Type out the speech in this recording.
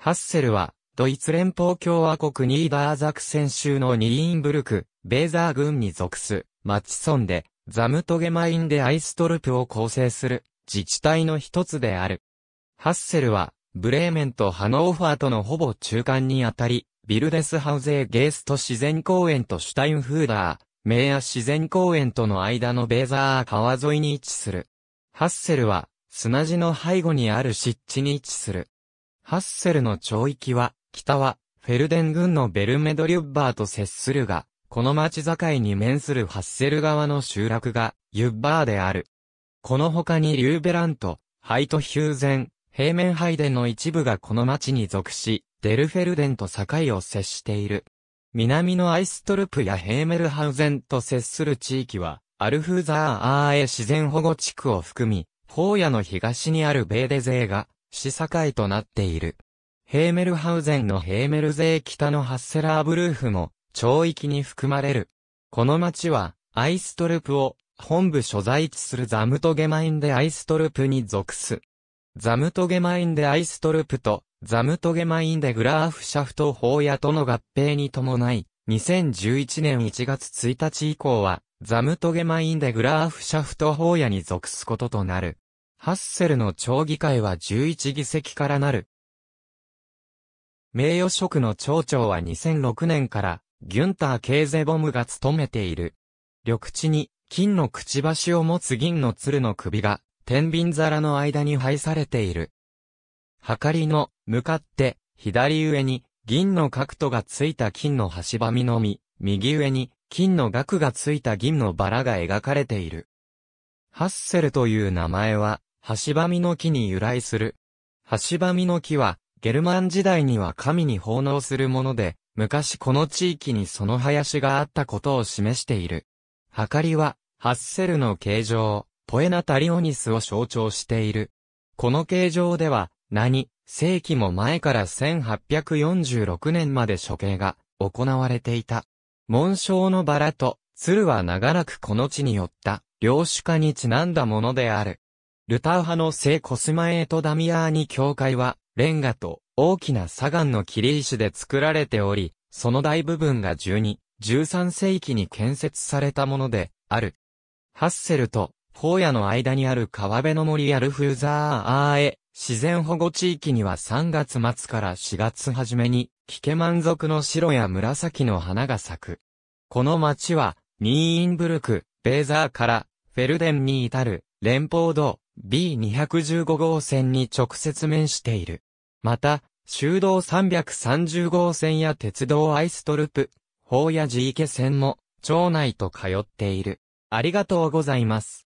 ハッセルは、ドイツ連邦共和国ニーダーザクセン州のニーンブルク、ベーザー郡に属す、マチソンで、ザムトゲマインでアイストルプを構成する、自治体の一つである。ハッセルは、ブレーメンとハノーファーとのほぼ中間にあたり、ビルデスハウゼーゲースト自然公園とシュタインフーダー、メーア自然公園との間のベーザー川沿いに位置する。ハッセルは、砂地の背後にある湿地に位置する。ハッセルの町域は、北は、フェルデン軍のベルメドリュッバーと接するが、この町境に面するハッセル側の集落が、ユッバーである。この他にリューベラント、ハイトヒューゼン、平面ハイデンの一部がこの町に属し、デルフェルデンと境を接している。南のアイストルプやヘーメルハウゼンと接する地域は、アルフーザーアーエ自然保護地区を含み、荒野の東にあるベーデゼーが、市境となっている。ヘーメルハウゼンのヘーメルゼー北のハッセラーブルーフも、町域に含まれる。この町は、アイストルプを、本部所在地するザムトゲマインでアイストルプに属す。ザムトゲマインでアイストルプと、ザムトゲマインでグラーフシャフト法屋との合併に伴い、2011年1月1日以降は、ザムトゲマインでグラーフシャフト法屋に属すこととなる。ハッセルの町議会は11議席からなる。名誉職の町長は2006年から、ギュンター・ケーゼボムが務めている。緑地に、金のくちばしを持つ銀の鶴の首が、天秤皿の間に配されている。はかりの、向かって、左上に、銀の角とがついた金の端ばみのみ、右上に、金の額がついた銀のバラが描かれている。ハッセルという名前は、しばみの木に由来する。しばみの木は、ゲルマン時代には神に奉納するもので、昔この地域にその林があったことを示している。はかりは、ハッセルの形状、ポエナタリオニスを象徴している。この形状では、何、世紀も前から1846年まで処刑が行われていた。紋章のバラと鶴は長らくこの地によった領主化にちなんだものである。ルタウ派の聖コスマエートダミアーニ教会は、レンガと大きな砂岩の切り石で作られており、その大部分が12、13世紀に建設されたもので、ある。ハッセルと、フォーヤの間にある川辺の森アルフーザーアーエ、自然保護地域には3月末から4月初めに、キケ満足の白や紫の花が咲く。この町は、ニーインブルク、ベーザーから、フェルデンに至る、連邦道、B215 号線に直接面している。また、修道330号線や鉄道アイストルプ、法や寺池線も、町内と通っている。ありがとうございます。